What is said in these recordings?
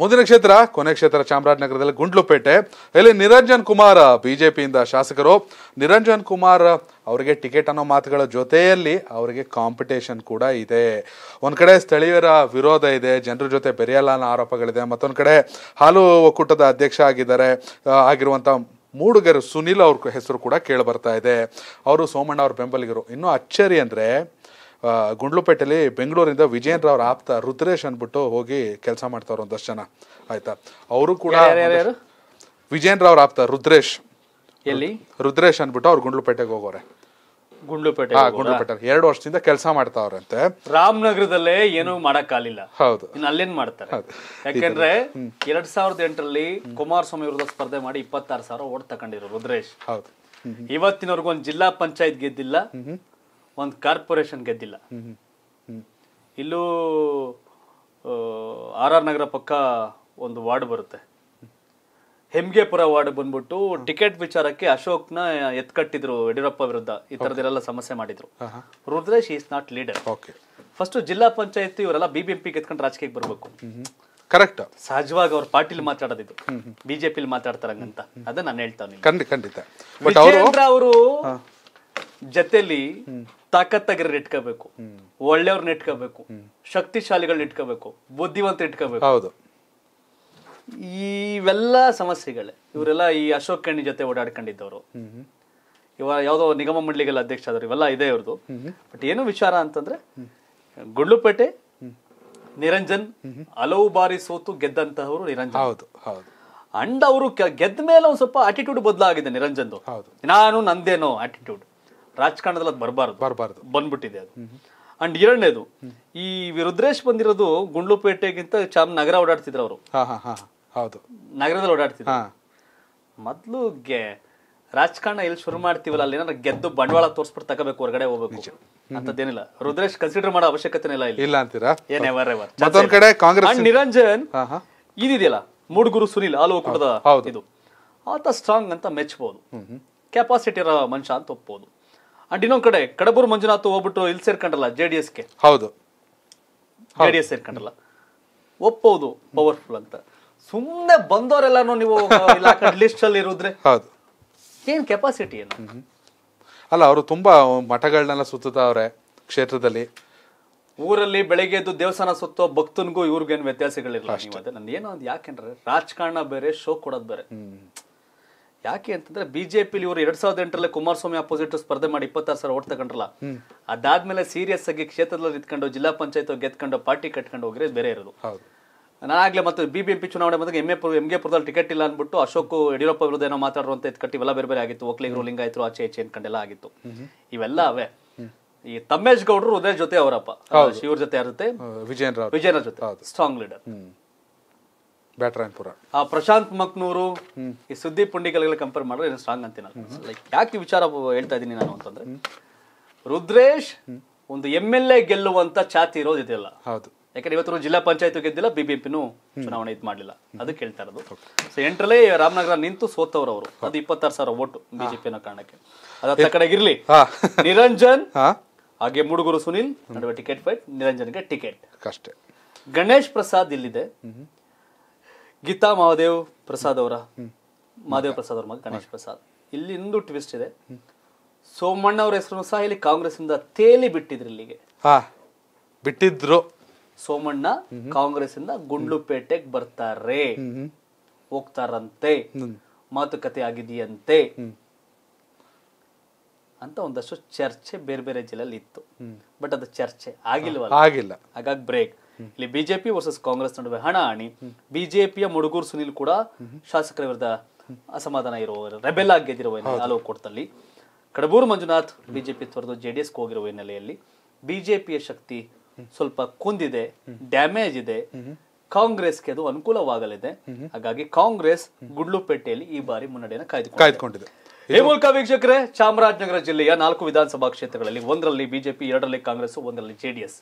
ಮುಂದಿನ ಕ್ಷೇತ್ರ ಕೊನೆ ಕ್ಷೇತ್ರ ಚಾಮರಾಜನಗರದಲ್ಲಿ ಗುಂಡ್ಲುಪೇಟೆ ಇಲ್ಲಿ ನಿರಂಜನ್ ಕುಮಾರ್ ಬಿಜೆಪಿಯಿಂದ ಶಾಸಕರು ನಿರಂಜನ್ ಕುಮಾರ್ ಅವರಿಗೆ ಟಿಕೆಟ್ ಅನ್ನೋ ಮಾತುಗಳ ಜೊತೆಯಲ್ಲಿ ಅವರಿಗೆ ಕಾಂಪಿಟೇಷನ್ ಕೂಡ ಇದೆ ಒಂದು ಕಡೆ ಸ್ಥಳೀಯರ ವಿರೋಧ ಇದೆ ಜನರ ಜೊತೆ ಬೆರೆಯಲ್ಲ ಅನ್ನೋ ಆರೋಪಗಳಿದೆ ಮತ್ತೊಂದು ಕಡೆ ಹಾಲು ಒಕ್ಕೂಟದ ಅಧ್ಯಕ್ಷ ಆಗಿದ್ದಾರೆ ಆಗಿರುವಂಥ ಮೂಡುಗರು ಸುನಿಲ್ ಅವ್ರ ಹೆಸರು ಕೂಡ ಕೇಳಿ ಬರ್ತಾ ಇದೆ ಅವರು ಸೋಮಣ್ಣ ಅವ್ರ ಬೆಂಬಲಿಗರು ಇನ್ನೂ ಅಚ್ಚರಿ ಅಂದರೆ ಗುಂಡ್ಲುಪೇಟೆಯಲ್ಲಿ ಬೆಂಗಳೂರಿಂದ ವಿಜಯನ್ ಅವ್ರ ಆಪ್ತ ರುದ್ರೇಶ್ ಅಂದ್ಬಿಟ್ಟು ಹೋಗಿ ಕೆಲಸ ಮಾಡ್ತಾವ್ರ ಒಂದಷ್ಟು ಜನ ಆಯ್ತಾ ಅವರು ಕೂಡ ವಿಜಯನ್ ಅವ್ರ ಆಪ್ತ ರುದ್ರೇಶ್ ಎಲ್ಲಿ ರುದ್ರೇಶ್ ಅಂದ್ಬಿಟ್ಟು ಅವ್ರು ಗುಂಡ್ಲುಪೇಟೆಗೆ ಹೋಗೋರೆ ಗುಂಡ್ಲುಪೇಟೆ ಗುಂಡ್ಲುಪೇಟೆ ಎರಡು ವರ್ಷದಿಂದ ಕೆಲಸ ಮಾಡ್ತಾವ್ರಂತೆ ರಾಮನಗರದಲ್ಲೇ ಏನು ಮಾಡಕ್ಕಾಗಲಿಲ್ಲ ಹೌದು ಇನ್ನು ಅಲ್ಲೇನ್ ಮಾಡ್ತಾರೆ ಯಾಕಂದ್ರೆ ಎರಡ್ ಸಾವಿರದ ಎಂಟರಲ್ಲಿ ಕುಮಾರಸ್ವಾಮಿ ವಿರುದ್ಧ ಸ್ಪರ್ಧೆ ಮಾಡಿ ಇಪ್ಪತ್ತಾರು ಸಾವಿರ ಓಟ್ ತಕೊಂಡಿರೋ ರುದ್ರೇಶ್ ಹೌದು ಇವತ್ತಿನವರೆಗೂ ಒಂದು ಜಿಲ್ಲಾ ಪಂಚಾಯತ್ ಗೆದ್ದಿಲ್ಲ ಒಂದು ಕಾರ್ಪೊರೇಷನ್ ಗೆದ್ದಿಲ್ಲ ಇಲ್ಲೂ ಆರ್ ಆರ್ ನಗರ ಪಕ್ಕ ಒಂದು ವಾರ್ಡ್ ಬರುತ್ತೆ ಹೆಮ್ಗೆಪುರ ವಾರ್ಡ್ ಬಂದ್ಬಿಟ್ಟು ಟಿಕೆಟ್ ವಿಚಾರಕ್ಕೆ ಅಶೋಕ್ನ ಎತ್ಕಟ್ಟಿದ್ರು ಯಡಿಯೂರಪ್ಪ ವಿರುದ್ಧ ಈ ಥರದ್ದೆಲ್ಲ ಸಮಸ್ಯೆ ಮಾಡಿದ್ರು Rudresh is not leader first ಜಿಲ್ಲಾ ಪಂಚಾಯತ್ ಇವರೆಲ್ಲ ಬಿ ಬಿ ಎತ್ಕೊಂಡು ರಾಜಕೀಯಕ್ಕೆ ಬರಬೇಕು ಕರೆಕ್ಟ್ ಸಹಜವಾಗಿ ಅವ್ರ ಪಾಟೀಲ್ ಮಾತಾಡೋದಿದ್ದು ಬಿಜೆಪಿಲಿ ಮಾತಾಡ್ತಾರಂಗಂತ ಅದನ್ನ ನಾನು ಹೇಳ್ತಾನೆ ಖಂಡಿತ ಅವರು ಜೊತೇಲಿ ತಾಕತ್ತಾಗಿರೋರು ಇಟ್ಕೋಬೇಕು ಒಳ್ಳೆಯವ್ರನ್ನ ಇಟ್ಕೋಬೇಕು ಶಕ್ತಿಶಾಲಿಗಳನ್ನ ಇಟ್ಕೋಬೇಕು ಬುದ್ಧಿವಂತ ಇಟ್ಕೋಬೇಕು ಹೌದು ಇವೆಲ್ಲ ಸಮಸ್ಯೆಗಳೇ ಇವರೆಲ್ಲ ಈ ಅಶೋಕ್ ಕಣ್ಣಿ ಜೊತೆ ಓಡಾಡ್ಕೊಂಡಿದ್ದವರು ಇವ ಯಾವುದೋ ನಿಗಮ ಮಂಡಳಿಗಳ ಅಧ್ಯಕ್ಷ ಆದರು ಇವೆಲ್ಲ ಇದೆ ಇವ್ರದು ಬಟ್ ಏನು ವಿಚಾರ ಅಂತಂದ್ರೆ ಗುಂಡ್ಲುಪೇಟೆ ನಿರಂಜನ್ ಹಲವು ಬಾರಿ ಸೋತು ಗೆದ್ದಂತಹವರು ನಿರಂಜನ್ ಹೌದು ಹೌದು ಅಂಡ್ ಅವರು ಗೆದ್ದ ಮೇಲೆ ಒಂದು ಸ್ವಲ್ಪ ಆಟಿಟ್ಯೂಡ್ ಬದಲಾಗಿದೆ ನಿರಂಜನ್ ನಾನು ನಂದೇನೋ ಆಟಿಟ್ಯೂಡ್ ರಾಜಕಾರಣದಲ್ಲಿ ಅದು ಬರಬಾರ್ದು ಬರಬಾರ್ದು ಬಂದ್ಬಿಟ್ಟಿದೆ ಅದು ಅಂಡ್ ಎರಡನೇದು ಈ ರುದ್ರೇಶ್ ಬಂದಿರೋದು ಗುಂಡ್ಲುಪೇಟೆಗಿಂತ ನಗರ ಓಡಾಡ್ತಿದ್ರು ಅವರು ಹೌದು ನಗರದಲ್ಲಿ ಓಡಾಡ್ತಿದ್ರು ಮೊದ್ಲು ರಾಜಕಾರಣ ಎಲ್ಲಿ ಶುರು ಮಾಡ್ತೀವಲ್ಲ ಅಲ್ಲಿ ಏನಾದ್ರು ಗೆದ್ದು ಬಂಡವಾಳ ತೋರಿಸ್ಬಿಟ್ಟು ತಗೋಬೇಕು ಹೊರಗಡೆ ಹೋಗ್ಬೇಕು ಅಂತದ್ದೇನಿಲ್ಲ ರುದ್ರೇಶ್ ಕನ್ಸಿಡರ್ ಮಾಡೋ ಅವಶ್ಯಕತೆ ಇಲ್ಲ ಇಲ್ಲ ಅಂತೀರಾ ಏನೇ ಎವರ್ ಕಡೆ ಕಾಂಗ್ರೆಸ್ ನಿರಂಜನ್ ಇದಿದೆಯಲ್ಲ ಮೂಡ್ಗುರು ಸುನಿಲ್ ಆಲ್ ಹೋಗ್ಬಿಡದ ಇದು ಆತ ಸ್ಟ್ರಾಂಗ್ ಅಂತ ಮೆಚ್ಚಬಹುದು ಕೆಪಾಸಿಟಿ ಇರೋ ಮನುಷ್ಯ ಅಂತ ಒಪ್ಪಬಹುದು ಅಂಡ್ ಇನ್ನೊಂದ್ ಕಡೆ ಕಡಬೂರ್ ಮಂಜುನಾಥ್ ಹೋಗ್ಬಿಟ್ಟು ಇಲ್ಲಿ ಸೇರ್ಕೊಂಡಲ್ಲ ಜೆ ಡಿ ಕೆ ಹೌದು ಜೆ ಡಿ ಸೇರ್ಕೊಂಡಲ್ಲ ಒಪ್ಪೋದು ಪವರ್ಫುಲ್ ಅಂತ ಸುಮ್ಮನೆ ಬಂದವರೆಲ್ಲ ನೀವು ಲಿಸ್ಟ್ ಅಲ್ಲಿ ಇರುದ್ರೆ ಹೌದು ಏನ್ ಕೆಪಾಸಿಟಿ ಏನು ಅಲ್ಲ ಅವರು ತುಂಬಾ ಮಠಗಳನ್ನೆಲ್ಲ ಅವ್ರೆ ಕ್ಷೇತ್ರದಲ್ಲಿ ಊರಲ್ಲಿ ಬೆಳಿಗ್ಗೆ ಎದ್ದು ದೇವಸ್ಥಾನ ಸುತ್ತೋ ಭಕ್ತನಿಗೂ ಇವ್ರಿಗೇನು ವ್ಯತ್ಯಾಸಗಳಿಲ್ಲ ಅದೇ ನಾನು ಏನೋ ಒಂದು ಯಾಕೆಂದ್ರೆ ರಾಜಕಾರಣ ಬೇರೆ ಶೋ ಕೊಡೋದು ಬೇರೆ ಯಾಕೆ ಅಂತಂದ್ರೆ ಬಿಜೆಪಿಲಿ ಇವರು ಎರಡ್ ಸಾವಿರದ ಎಂಟರಲ್ಲಿ ಕುಮಾರಸ್ವಾಮಿ ಅಪೋಸಿಟ್ ಸ್ಪರ್ಧೆ ಮಾಡಿ ಇಪ್ಪತ್ತಾರು ಸಾವಿರ ಓಟ್ ತಗೊಂಡ್ರಲ್ಲ ಅದಾದ್ಮೇಲೆ ಸೀರಿಯಸ್ ಆಗಿ ಕ್ಷೇತ್ರದಲ್ಲಿ ನಿಂತ್ಕೊಂಡು ಜಿಲ್ಲಾ ಪಂಚಾಯತ್ ಗೆದ್ಕೊಂಡು ಪಾರ್ಟಿ ಕಟ್ಕೊಂಡು ಹೋಗ್ರೆ ಬೇರೆ ಇರೋದು ನಾನಾಗ್ಲೇ ಮತ್ತೆ ಬಿ ಬಿ ಚುನಾವಣೆ ಬಂದಾಗ ಎಂಎ ಎ ಎಂ ಪುರದಲ್ಲಿ ಟಿಕೆಟ್ ಇಲ್ಲ ಅಂದ್ಬಿಟ್ಟು ಅಶೋಕ್ ಯಡಿಯೂರಪ್ಪ ವಿರುದ್ಧ ಏನೋ ಮಾತಾಡುವಂತ ಕಟ್ಟಿ ಇವೆಲ್ಲ ಬೇರೆ ಬೇರೆ ಆಗಿತ್ತು ರೂಲಿಂಗ್ ಆಯ್ತು ಆಚೆ ಈಚೆ ಅನ್ಕೊಂಡೆಲ್ಲ ಆಗಿತ್ತು ಇವೆಲ್ಲ ಅವೇ ಈ ತಮ್ಮೇಶ್ ಗೌಡರು ಹೃದಯ ಜೊತೆ ಅವರಪ್ಪ ಶಿವರ್ ಜೊತೆ ಯಾರ ವಿಜಯನ್ ವಿಜಯನ ಜೊತೆ ಸ್ಟ್ರಾಂಗ್ ಲೀಡರ್ ಬ್ಯಾಟ್ರಾಯನ್ಪುರ ಆ ಪ್ರಶಾಂತ್ ಮಕ್ನೂರು ಈ ಸುದ್ದಿ ಪುಂಡಿಗಲ್ಗಳ ಕಂಪೇರ್ ಮಾಡಿದ್ರೆ ಏನು ಸ್ಟ್ರಾಂಗ್ ಅಂತೀನಿ ಲೈಕ್ ಯಾಕೆ ವಿಚಾರ ಹೇಳ್ತಾ ಇದ್ದೀನಿ ನಾನು ಅಂತಂದ್ರೆ ರುದ್ರೇಶ್ ಒಂದು ಎಮ್ ಎಲ್ ಎ ಗೆಲ್ಲುವಂತ ಚಾತಿ ಇರೋದಿದೆಯಲ್ಲ ಹೌದು ಯಾಕಂದ್ರೆ ಇವತ್ತು ಜಿಲ್ಲಾ ಪಂಚಾಯತ್ ಗೆದ್ದಿಲ್ಲ ಬಿಬಿಪಿನೂ ಚುನಾವಣೆ ಇದು ಮಾಡಲಿಲ್ಲ ಅದಕ್ಕೆ ಹೇಳ್ತಾ ಇರೋದು ಸೊ ಎಂಟರಲ್ಲೇ ರಾಮನಗರ ನಿಂತು ಸೋತವರು ಅವರು ಅದು ಇಪ್ಪತ್ತಾರು ಸಾವಿರ ಓಟು ಪಿನ ಕಾರಣಕ್ಕೆ ಕಡೆಗೆ ಇರಲಿ ನಿರಂಜನ್ ಹಾಗೆ ಮುಡುಗುರು ಸುನಿಲ್ ನಡುವೆ ಟಿಕೆಟ್ ಫೈಟ್ ನಿರಂಜನ್ಗೆ ಟಿಕೆಟ್ ಅಷ್ಟೇ ಗಣೇಶ್ ಪ್ರಸಾದ್ ಇಲ್ಲಿದೆ ಗೀತಾ ಮಹಾದೇವ್ ಪ್ರಸಾದ್ ಅವರ ಮಹಾದೇವ್ ಪ್ರಸಾದ್ ಅವ್ರ ಮಗ ಗಣೇಶ್ ಪ್ರಸಾದ್ ಇಲ್ಲಿ ಇನ್ನೊಂದು ಟ್ವಿಸ್ಟ್ ಇದೆ ಸೋಮಣ್ಣ ಅವರ ಹೆಸರು ಸಹ ಇಲ್ಲಿ ಕಾಂಗ್ರೆಸ್ ಇಂದ ತೇಲಿ ಬಿಟ್ಟಿದ್ರು ಇಲ್ಲಿಗೆ ಬಿಟ್ಟಿದ್ರು ಸೋಮಣ್ಣ ಕಾಂಗ್ರೆಸ್ ಇಂದ ಗುಂಡ್ಲುಪೇಟೆಗೆ ಬರ್ತಾರೆ ಹೋಗ್ತಾರಂತೆ ಮಾತುಕತೆ ಆಗಿದೆಯಂತೆ ಅಂತ ಒಂದಷ್ಟು ಚರ್ಚೆ ಬೇರೆ ಬೇರೆ ಜಿಲ್ಲೆಯಲ್ಲಿ ಇತ್ತು ಬಟ್ ಅದು ಚರ್ಚೆ ಆಗಿಲ್ವಲ್ಲ ಆಗಿಲ್ಲ ಹಾಗಾಗಿ ಬ್ರೇಕ್ ಇಲ್ಲಿ ಬಿಜೆಪಿ ವರ್ಸಸ್ ಕಾಂಗ್ರೆಸ್ ನಡುವೆ ಹಣಾಹಣಿ ಬಿಜೆಪಿಯ ಮುಡುಗೂರು ಸುನಿಲ್ ಕೂಡ ಶಾಸಕರ ವಿರುದ್ಧ ಅಸಮಾಧಾನ ಇರುವ ರೆಬೆಲ್ ಆಗಿದ್ದಿರುವ ಹಲವು ಆಲೋಕ್ ಕಡಬೂರು ಮಂಜುನಾಥ್ ಬಿಜೆಪಿ ತೊರೆದು ಜೆಡಿಎಸ್ ಹೋಗಿರುವ ಹಿನ್ನೆಲೆಯಲ್ಲಿ ಬಿಜೆಪಿಯ ಶಕ್ತಿ ಸ್ವಲ್ಪ ಕುಂದಿದೆ ಡ್ಯಾಮೇಜ್ ಇದೆ ಕಾಂಗ್ರೆಸ್ಗೆ ಅದು ಅನುಕೂಲವಾಗಲಿದೆ ಹಾಗಾಗಿ ಕಾಂಗ್ರೆಸ್ ಗುಡ್ಲುಪೇಟೆಯಲ್ಲಿ ಈ ಬಾರಿ ಮುನ್ನಡೆಯನ್ನು ಕಾಯ್ದುಕೊಂಡಿದೆ ಈ ಮೂಲಕ ವೀಕ್ಷಕರೇ ಚಾಮರಾಜನಗರ ಜಿಲ್ಲೆಯ ನಾಲ್ಕು ವಿಧಾನಸಭಾ ಕ್ಷೇತ್ರಗಳಲ್ಲಿ ಒಂದರಲ್ಲಿ ಬಿಜೆಪಿ ಎರಡರಲ್ಲಿ ಕಾಂಗ್ರೆಸ್ ಒಂದರಲ್ಲಿ ಜೆಡಿಎಸ್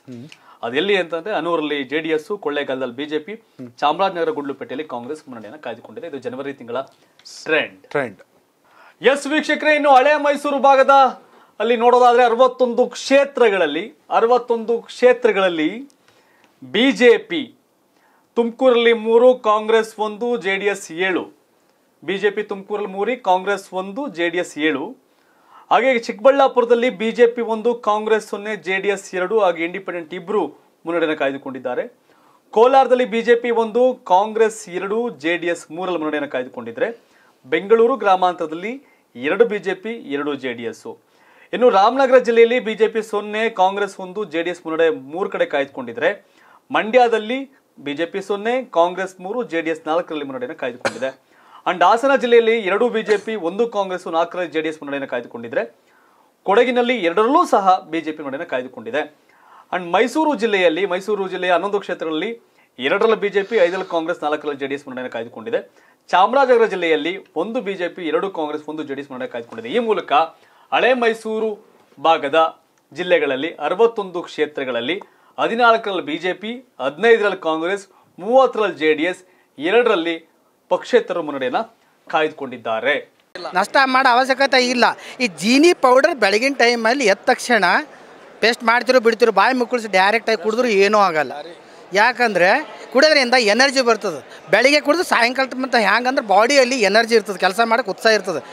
ಅದೆಲ್ಲಿ ಅಂತಂದ್ರೆ ಅನೂರಲ್ಲಿ ಜೆಡಿಎಸ್ ಕೊಳ್ಳೇಗಾಲದಲ್ಲಿ ಬಿಜೆಪಿ ಚಾಮರಾಜನಗರ ಗುಡ್ಲುಪೇಟೆಯಲ್ಲಿ ಕಾಂಗ್ರೆಸ್ ಮುನ್ನಡೆಯನ್ನು ಕಾಯ್ದುಕೊಂಡಿದೆ ಇದು ಜನವರಿ ತಿಂಗಳ ಟ್ರೆಂಡ್ ಟ್ರೆಂಡ್ ಎಸ್ ವೀಕ್ಷಕರೆ ಇನ್ನು ಹಳೆ ಮೈಸೂರು ಭಾಗದ ಅಲ್ಲಿ ನೋಡೋದಾದ್ರೆ ಅರವತ್ತೊಂದು ಕ್ಷೇತ್ರಗಳಲ್ಲಿ ಅರವತ್ತೊಂದು ಕ್ಷೇತ್ರಗಳಲ್ಲಿ ಬಿಜೆಪಿ ತುಮಕೂರಲ್ಲಿ ಮೂರು ಕಾಂಗ್ರೆಸ್ ಒಂದು ಜೆ ಡಿ ಎಸ್ ಏಳು ಬಿ ಜೆ ಪಿ ತುಮಕೂರಲ್ಲಿ ಮೂರಿ ಕಾಂಗ್ರೆಸ್ ಒಂದು ಜೆ ಡಿ ಎಸ್ ಏಳು ಹಾಗೆ ಚಿಕ್ಕಬಳ್ಳಾಪುರದಲ್ಲಿ ಬಿಜೆಪಿ ಒಂದು ಕಾಂಗ್ರೆಸ್ ಸೊನ್ನೆ ಜೆ ಡಿ ಎಸ್ ಎರಡು ಹಾಗೆ ಇಂಡಿಪೆಂಡೆಂಟ್ ಇಬ್ಬರು ಮುನ್ನಡೆಯನ್ನು ಕಾಯ್ದುಕೊಂಡಿದ್ದಾರೆ ಕೋಲಾರದಲ್ಲಿ ಬಿಜೆಪಿ ಒಂದು ಕಾಂಗ್ರೆಸ್ ಎರಡು ಜೆ ಡಿ ಎಸ್ ಮೂರಲ್ಲಿ ಮುನ್ನಡೆಯನ್ನು ಕಾಯ್ದುಕೊಂಡಿದ್ದಾರೆ ಬೆಂಗಳೂರು ಗ್ರಾಮಾಂತರದಲ್ಲಿ ಎರಡು ಬಿ ಜೆ ಪಿ ಎರಡು ಜೆ ಡಿ ಎಸ್ ಇನ್ನು ರಾಮನಗರ ಜಿಲ್ಲೆಯಲ್ಲಿ ಬಿಜೆಪಿ ಸೊನ್ನೆ ಕಾಂಗ್ರೆಸ್ ಒಂದು ಜೆ ಡಿ ಎಸ್ ಮುನ್ನಡೆ ಮೂರು ಕಡೆ ಕಾಯ್ದುಕೊಂಡಿದ್ರೆ ಮಂಡ್ಯದಲ್ಲಿ ಬಿಜೆಪಿ ಸೊನ್ನೆ ಕಾಂಗ್ರೆಸ್ ಮೂರು ಜೆಡಿಎಸ್ ನಾಲ್ಕರಲ್ಲಿ ಮುನ್ನಡೆಯನ್ನು ಕಾಯ್ದುಕೊಂಡಿದೆ ಅಂಡ್ ಹಾಸನ ಜಿಲ್ಲೆಯಲ್ಲಿ ಎರಡು ಬಿಜೆಪಿ ಒಂದು ಕಾಂಗ್ರೆಸ್ ನಾಲ್ಕರಲ್ಲಿ ಜೆಡಿಎಸ್ ಮುನ್ನಡೆಯನ್ನು ಕಾಯ್ದುಕೊಂಡಿದ್ರೆ ಕೊಡಗಿನಲ್ಲಿ ಎರಡರಲ್ಲೂ ಸಹ ಬಿಜೆಪಿ ಮುನ್ನಡೆಯನ್ನು ಕಾಯ್ದುಕೊಂಡಿದೆ ಅಂಡ್ ಮೈಸೂರು ಜಿಲ್ಲೆಯಲ್ಲಿ ಮೈಸೂರು ಜಿಲ್ಲೆಯ ಹನ್ನೊಂದು ಕ್ಷೇತ್ರಗಳಲ್ಲಿ ಎರಡರಲ್ಲಿ ಬಿಜೆಪಿ ಐದರಲ್ಲಿ ಕಾಂಗ್ರೆಸ್ ನಾಲ್ಕರಲ್ಲಿ ಜೆಡಿಎಸ್ ಮುನ್ನಡೆಯನ್ನು ಕಾಯ್ದುಕೊಂಡಿದೆ ಚಾಮರಾಜನಗರ ಜಿಲ್ಲೆಯಲ್ಲಿ ಒಂದು ಬಿಜೆಪಿ ಎರಡು ಕಾಂಗ್ರೆಸ್ ಒಂದು ಜೆಡಿಎಸ್ ಮುನ್ನಡೆ ಕಾಯ್ದುಕೊಂಡಿದೆ ಈ ಮೂಲಕ ಹಳೆ ಮೈಸೂರು ಭಾಗದ ಜಿಲ್ಲೆಗಳಲ್ಲಿ ಅರವತ್ತೊಂದು ಕ್ಷೇತ್ರಗಳಲ್ಲಿ ಹದಿನಾಲ್ಕರಲ್ಲಿ ಬಿ ಜೆ ಪಿ ಹದಿನೈದರಲ್ಲಿ ಕಾಂಗ್ರೆಸ್ ಮೂವತ್ತರಲ್ಲಿ ಜೆ ಡಿ ಎಸ್ ಎರಡರಲ್ಲಿ ಪಕ್ಷೇತರ ಮುನ್ನಡೆಯನ್ನು ಕಾಯ್ದುಕೊಂಡಿದ್ದಾರೆ ನಷ್ಟ ಮಾಡೋ ಅವಶ್ಯಕತೆ ಇಲ್ಲ ಈ ಜೀನಿ ಪೌಡರ್ ಬೆಳಗಿನ ಟೈಮಲ್ಲಿ ಎದ್ದ ತಕ್ಷಣ ಪೇಸ್ಟ್ ಮಾಡ್ತಿರೋ ಬಿಡ್ತಿರೋ ಬಾಯಿ ಮುಕ್ಕಳಿಸಿ ಡೈರೆಕ್ಟಾಗಿ ಕುಡಿದ್ರು ಏನೂ ಆಗಲ್ಲ ಯಾಕಂದರೆ ಕುಡಿಯೋದ್ರಿಂದ ಎನರ್ಜಿ ಬರ್ತದೆ ಬೆಳಿಗ್ಗೆ ಕುಡಿದು ಸಾಯಂಕಾಲ ಮತ್ತು ಹ್ಯಾಂಗಂದ್ರೆ ಬಾಡಿಯಲ್ಲಿ ಎನರ್ಜಿ ಇರ್ತದೆ ಕೆಲಸ ಮಾಡೋಕ್ಕೆ ಉತ್ಸಾಹ ಇರ್ತದೆ